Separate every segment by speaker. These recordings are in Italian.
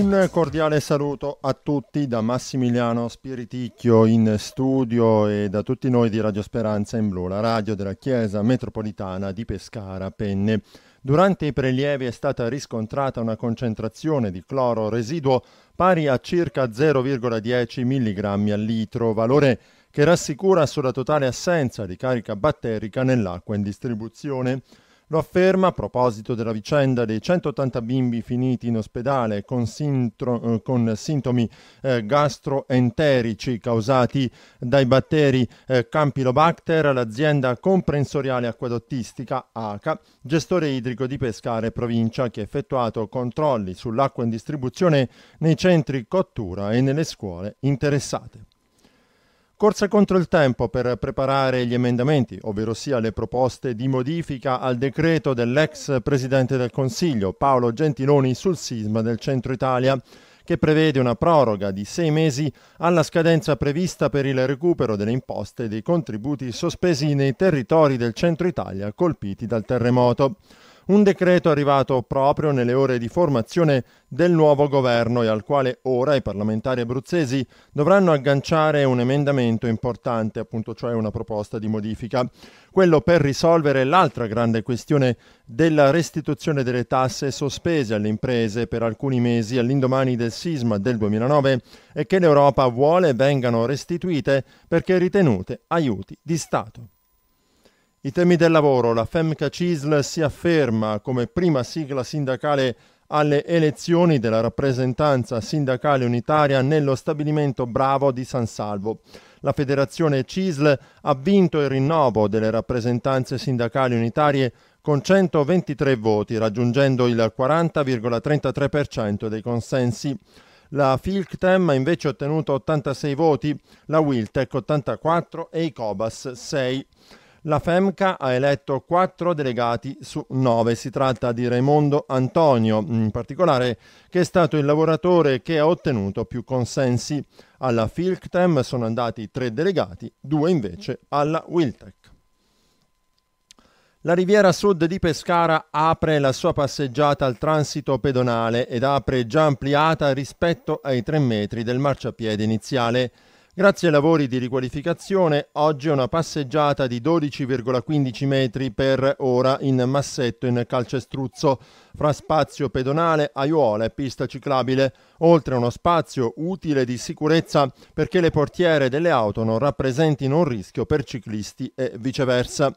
Speaker 1: Un cordiale saluto a tutti da Massimiliano Spiriticchio in studio e da tutti noi di Radio Speranza in Blu, la radio della Chiesa Metropolitana di Pescara Penne. Durante i prelievi è stata riscontrata una concentrazione di cloro residuo pari a circa 0,10 mg al litro, valore che rassicura sulla totale assenza di carica batterica nell'acqua in distribuzione. Lo afferma a proposito della vicenda dei 180 bimbi finiti in ospedale con, sintro, eh, con sintomi eh, gastroenterici causati dai batteri eh, Campylobacter, l'azienda comprensoriale acquadottistica ACA, gestore idrico di Pescare Provincia, che ha effettuato controlli sull'acqua in distribuzione nei centri cottura e nelle scuole interessate. Corsa contro il tempo per preparare gli emendamenti, ovvero sia le proposte di modifica al decreto dell'ex presidente del Consiglio Paolo Gentiloni sul sisma del centro Italia che prevede una proroga di sei mesi alla scadenza prevista per il recupero delle imposte e dei contributi sospesi nei territori del centro Italia colpiti dal terremoto. Un decreto arrivato proprio nelle ore di formazione del nuovo governo e al quale ora i parlamentari abruzzesi dovranno agganciare un emendamento importante, appunto cioè una proposta di modifica, quello per risolvere l'altra grande questione della restituzione delle tasse sospese alle imprese per alcuni mesi all'indomani del sisma del 2009 e che l'Europa vuole vengano restituite perché ritenute aiuti di Stato. I temi del lavoro, la Femca Cisl si afferma come prima sigla sindacale alle elezioni della rappresentanza sindacale unitaria nello stabilimento Bravo di San Salvo. La federazione Cisl ha vinto il rinnovo delle rappresentanze sindacali unitarie con 123 voti, raggiungendo il 40,33% dei consensi. La Filctem ha invece ottenuto 86 voti, la Wiltec 84 e i Cobas 6. La FEMCA ha eletto quattro delegati su nove. Si tratta di Raimondo Antonio, in particolare, che è stato il lavoratore che ha ottenuto più consensi. Alla FILCTEM sono andati tre delegati, due invece alla WILTEC. La riviera sud di Pescara apre la sua passeggiata al transito pedonale ed apre già ampliata rispetto ai 3 metri del marciapiede iniziale. Grazie ai lavori di riqualificazione, oggi è una passeggiata di 12,15 metri per ora in Massetto in Calcestruzzo, fra spazio pedonale, aiuola e pista ciclabile, oltre a uno spazio utile di sicurezza perché le portiere delle auto non rappresentino un rischio per ciclisti e viceversa.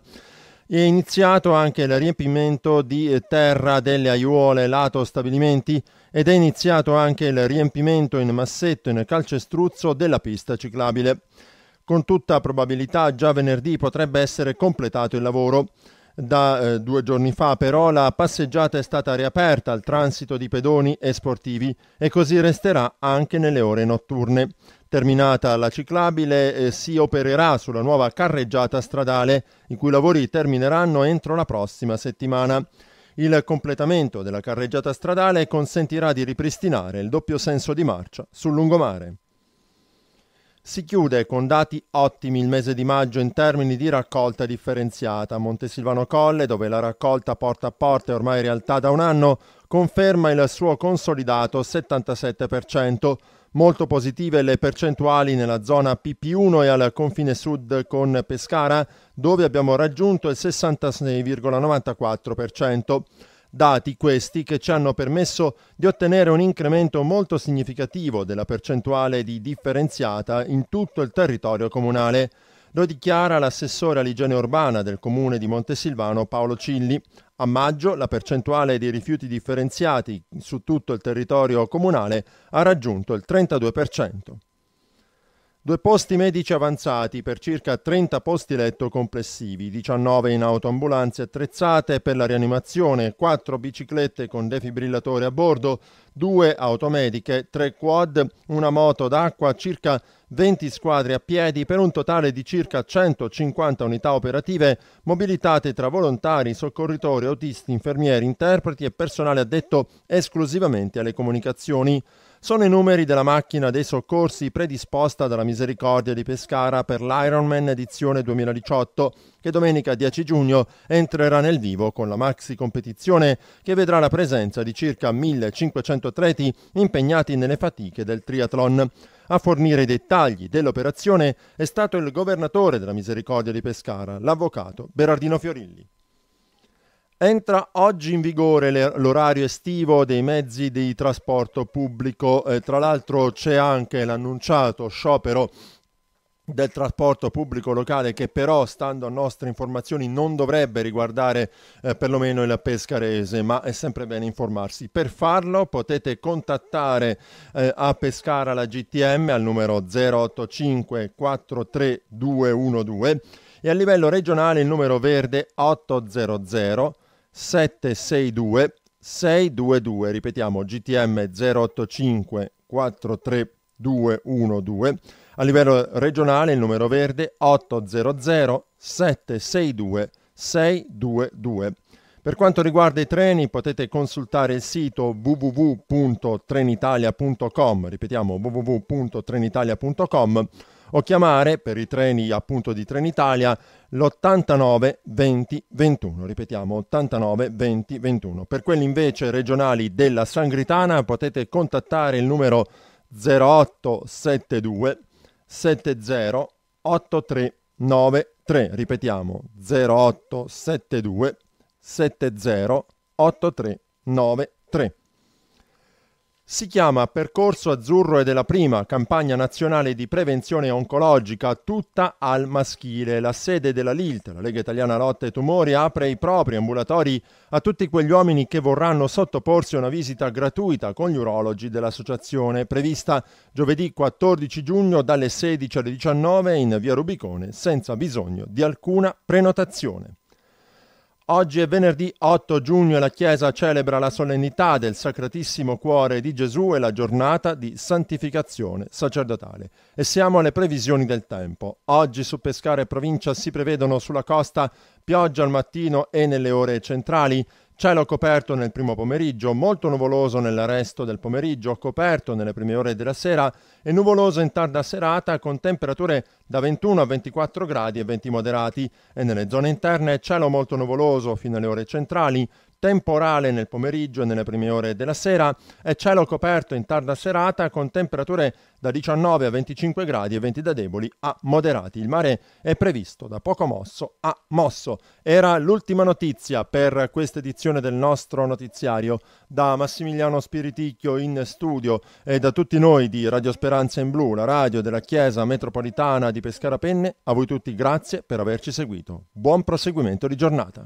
Speaker 1: È iniziato anche il riempimento di eh, terra delle aiuole lato stabilimenti ed è iniziato anche il riempimento in massetto in calcestruzzo della pista ciclabile. Con tutta probabilità già venerdì potrebbe essere completato il lavoro. Da eh, due giorni fa però la passeggiata è stata riaperta al transito di pedoni e sportivi e così resterà anche nelle ore notturne. Terminata la ciclabile eh, si opererà sulla nuova carreggiata stradale i cui lavori termineranno entro la prossima settimana. Il completamento della carreggiata stradale consentirà di ripristinare il doppio senso di marcia sul lungomare. Si chiude con dati ottimi il mese di maggio in termini di raccolta differenziata. Montesilvano Colle, dove la raccolta porta a porta è ormai realtà da un anno, conferma il suo consolidato 77%, Molto positive le percentuali nella zona PP1 e al confine sud con Pescara, dove abbiamo raggiunto il 66,94%. Dati questi che ci hanno permesso di ottenere un incremento molto significativo della percentuale di differenziata in tutto il territorio comunale. Lo dichiara l'assessore all'igiene urbana del comune di Montesilvano Paolo Cilli. A maggio la percentuale di rifiuti differenziati su tutto il territorio comunale ha raggiunto il 32%. Due posti medici avanzati per circa 30 posti letto complessivi, 19 in autoambulanze attrezzate per la rianimazione, 4 biciclette con defibrillatore a bordo, due automediche, tre quad, una moto d'acqua, circa 20 squadre a piedi per un totale di circa 150 unità operative mobilitate tra volontari, soccorritori, autisti, infermieri, interpreti e personale addetto esclusivamente alle comunicazioni. Sono i numeri della macchina dei soccorsi predisposta dalla Misericordia di Pescara per l'Ironman edizione 2018, che domenica 10 giugno entrerà nel vivo con la maxi competizione che vedrà la presenza di circa 1500 atleti impegnati nelle fatiche del triathlon. A fornire i dettagli dell'operazione è stato il governatore della Misericordia di Pescara, l'avvocato Berardino Fiorilli. Entra oggi in vigore l'orario estivo dei mezzi di trasporto pubblico, eh, tra l'altro c'è anche l'annunciato sciopero del trasporto pubblico locale che però stando a nostre informazioni non dovrebbe riguardare eh, perlomeno il pescarese ma è sempre bene informarsi per farlo potete contattare eh, a Pescara la GTM al numero 085 43212 e a livello regionale il numero verde 800 762 622 ripetiamo GTM 085 43212 a livello regionale il numero verde 800 762 622. Per quanto riguarda i treni potete consultare il sito www.trenitalia.com, ripetiamo www.trenitalia.com o chiamare per i treni appunto di Trenitalia l'89 20 21, ripetiamo 89 20 21. Per quelli invece regionali della Sangritana potete contattare il numero 0872 70 8393. Ripetiamo 0872 70 8393. Si chiama Percorso Azzurro e della Prima, campagna nazionale di prevenzione oncologica tutta al maschile. La sede della LILT, la Lega Italiana Lotta ai Tumori, apre i propri ambulatori a tutti quegli uomini che vorranno sottoporsi a una visita gratuita con gli urologi dell'associazione, prevista giovedì 14 giugno dalle 16 alle 19 in via Rubicone, senza bisogno di alcuna prenotazione. Oggi è venerdì 8 giugno e la Chiesa celebra la solennità del Sacratissimo Cuore di Gesù e la giornata di santificazione sacerdotale. E siamo alle previsioni del tempo. Oggi su Pescare e provincia si prevedono sulla costa pioggia al mattino e nelle ore centrali, Cielo coperto nel primo pomeriggio, molto nuvoloso nel resto del pomeriggio, coperto nelle prime ore della sera e nuvoloso in tarda serata con temperature da 21 a 24 gradi e venti moderati e nelle zone interne cielo molto nuvoloso fino alle ore centrali, temporale nel pomeriggio e nelle prime ore della sera e cielo coperto in tarda serata con temperature da 19 a 25 gradi e venti da deboli a moderati. Il mare è previsto da poco mosso a mosso. Era l'ultima notizia per questa edizione del nostro notiziario da Massimiliano Spiriticchio in studio e da tutti noi di Radio Speranza in Blu, la radio della Chiesa Metropolitana di Pescara Penne. A voi tutti grazie per averci seguito. Buon proseguimento di giornata.